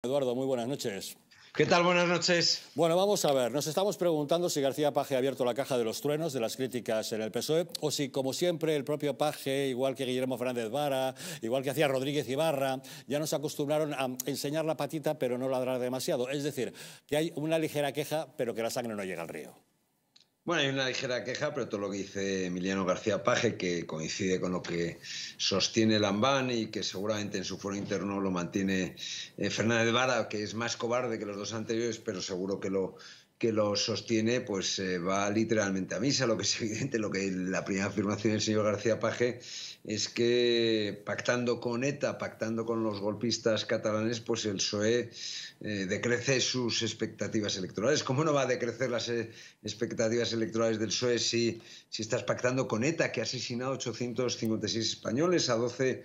Eduardo, muy buenas noches. ¿Qué tal? Buenas noches. Bueno, vamos a ver. Nos estamos preguntando si García Paje ha abierto la caja de los truenos, de las críticas en el PSOE, o si, como siempre, el propio Paje, igual que Guillermo Fernández Vara, igual que hacía Rodríguez Ibarra, ya nos acostumbraron a enseñar la patita pero no ladrar demasiado. Es decir, que hay una ligera queja, pero que la sangre no llega al río. Bueno, hay una ligera queja, pero todo lo que dice Emiliano García Paje, que coincide con lo que sostiene Lambán y que seguramente en su foro interno lo mantiene eh, Fernández Vara, que es más cobarde que los dos anteriores, pero seguro que lo que lo sostiene, pues eh, va literalmente a misa. Lo que es evidente, lo que la primera afirmación del señor García Page es que pactando con ETA, pactando con los golpistas catalanes, pues el PSOE eh, decrece sus expectativas electorales. ¿Cómo no va a decrecer las eh, expectativas electorales del PSOE si, si estás pactando con ETA, que ha asesinado 856 españoles, a 12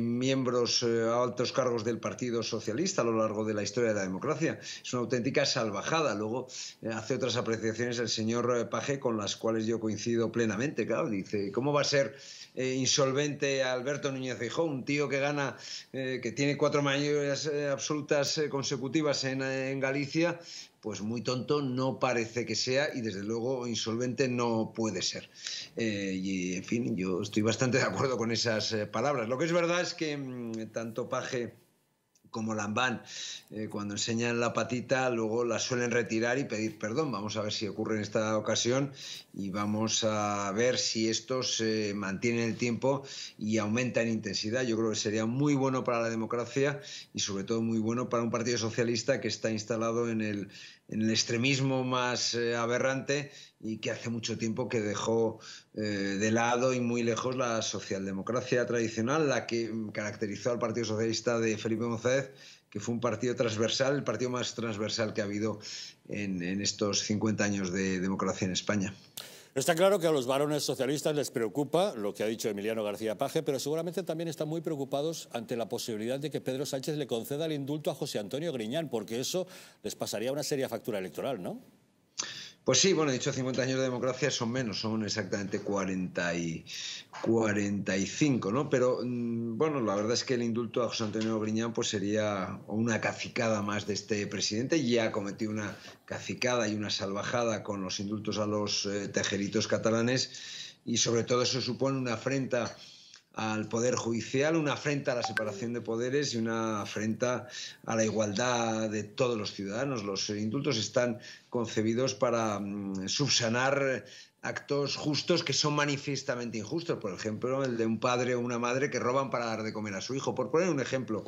miembros, a altos cargos del Partido Socialista a lo largo de la historia de la democracia? Es una auténtica salvajada. Luego, eh, hace otras apreciaciones el señor eh, Paje con las cuales yo coincido plenamente. Claro, dice, ¿cómo va a ser eh, insolvente Alberto Núñez Fijó, un tío que gana, que tiene cuatro mayorías absolutas consecutivas en, Galicia? pues muy tonto no parece que sea y desde luego insolvente no puede ser. y en fin, yo estoy bastante de acuerdo con esas palabras. Lo que es verdad es que mm, tanto Paje como Lambán, eh, cuando enseñan la patita, luego la suelen retirar y pedir perdón. Vamos a ver si ocurre en esta ocasión y vamos a ver si estos mantiene eh, mantienen el tiempo y aumenta en intensidad. Yo creo que sería muy bueno para la democracia y sobre todo muy bueno para un partido socialista que está instalado en el, extremismo más eh, aberrante y que hace mucho tiempo que dejó de lado y muy lejos la socialdemocracia tradicional, la que mm, caracterizó al Partido Socialista de Felipe González que fue un partido transversal, el partido más transversal que ha habido en, estos 50 años de democracia en España. Está claro que a los varones socialistas les preocupa lo que ha dicho Emiliano García Paje, pero seguramente también están muy preocupados ante la posibilidad de que Pedro Sánchez le conceda el indulto a José Antonio Griñán, porque eso les pasaría una seria factura electoral, ¿no? Pues sí, bueno, dicho 50 años de democracia son menos, son exactamente 40 y 45, ¿no? Pero mm, bueno, la verdad es que el indulto a José Antonio Griñán pues sería una cacicada más de este presidente. Ya cometió una cacicada y una salvajada con los indultos a los eh, tejeritos catalanes y sobre todo eso supone una afrenta al Poder Judicial, una afrenta a la separación de poderes y una afrenta a la igualdad de todos los ciudadanos. Los indultos están concebidos para mm, subsanar actos justos que son manifiestamente injustos, por ejemplo, el de un padre o una madre que roban para dar de comer a su hijo, por poner un ejemplo,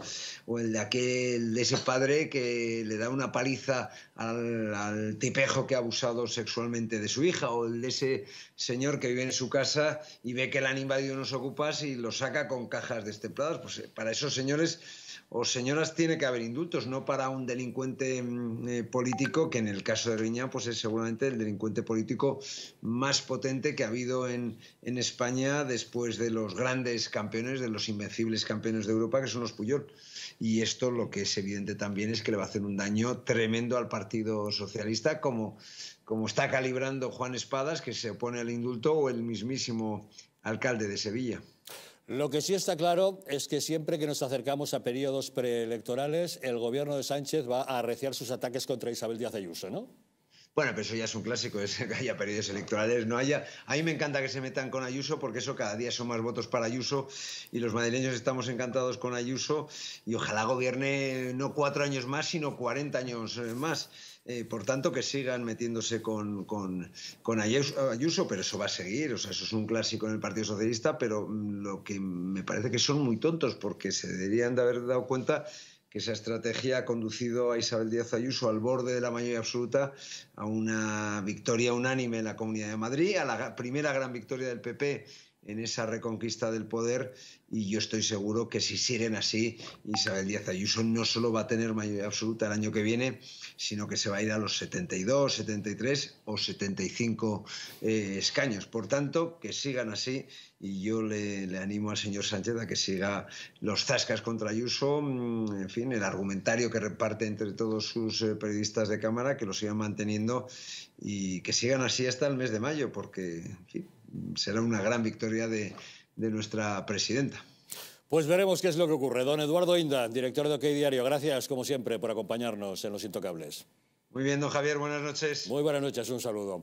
o el de aquel de ese padre que le da una paliza al, tipejo que ha abusado sexualmente de su hija, o el de ese señor que vive en su casa y ve que le han invadido unos ocupas y lo saca con cajas destempladas, pues eh, para esos señores o señoras tiene que haber indultos, no para un delincuente mm, eh, político que en el caso de Riñán pues es seguramente el delincuente político más más potente que ha habido en, España después de los grandes campeones, de los invencibles campeones de Europa, que son los Puyol. Y esto lo que es evidente también es que le va a hacer un daño tremendo al Partido Socialista, como, como está calibrando Juan Espadas, que se opone al indulto, o el mismísimo alcalde de Sevilla. Lo que sí está claro es que siempre que nos acercamos a periodos preelectorales, el gobierno de Sánchez va a arreciar sus ataques contra Isabel Díaz Ayuso, ¿no? Bueno, pero eso ya es un clásico, es que haya periodos electorales, no haya. A mí me encanta que se metan con Ayuso porque eso cada día son más votos para Ayuso y los madrileños estamos encantados con Ayuso y ojalá gobierne no cuatro años más, sino cuarenta años eh, más. Eh, por tanto, que sigan metiéndose con, con, con, Ayuso, pero eso va a seguir. O sea, eso es un clásico en el Partido Socialista, pero lo que me parece que son muy tontos porque se deberían de haber dado cuenta que esa estrategia ha conducido a Isabel Díaz Ayuso al borde de la mayoría absoluta a una victoria unánime en la Comunidad de Madrid, a la primera gran victoria del PP en esa reconquista del poder y yo estoy seguro que si siguen así, Isabel Díaz Ayuso no solo va a tener mayoría absoluta el año que viene, sino que se va a ir a los 72, 73 o 75 eh, escaños. Por tanto, que sigan así y yo le, animo al señor Sánchez a que siga los zascas contra Ayuso, mm, en fin, el argumentario que reparte entre todos sus eh, periodistas de cámara, que lo sigan manteniendo y que sigan así hasta el mes de mayo, porque, será una gran victoria de, nuestra presidenta. Pues veremos qué es lo que ocurre. Don Eduardo Inda, director de OK Diario, gracias como siempre por acompañarnos en Los Intocables. Muy bien, don Javier, buenas noches. Muy buenas noches, un saludo.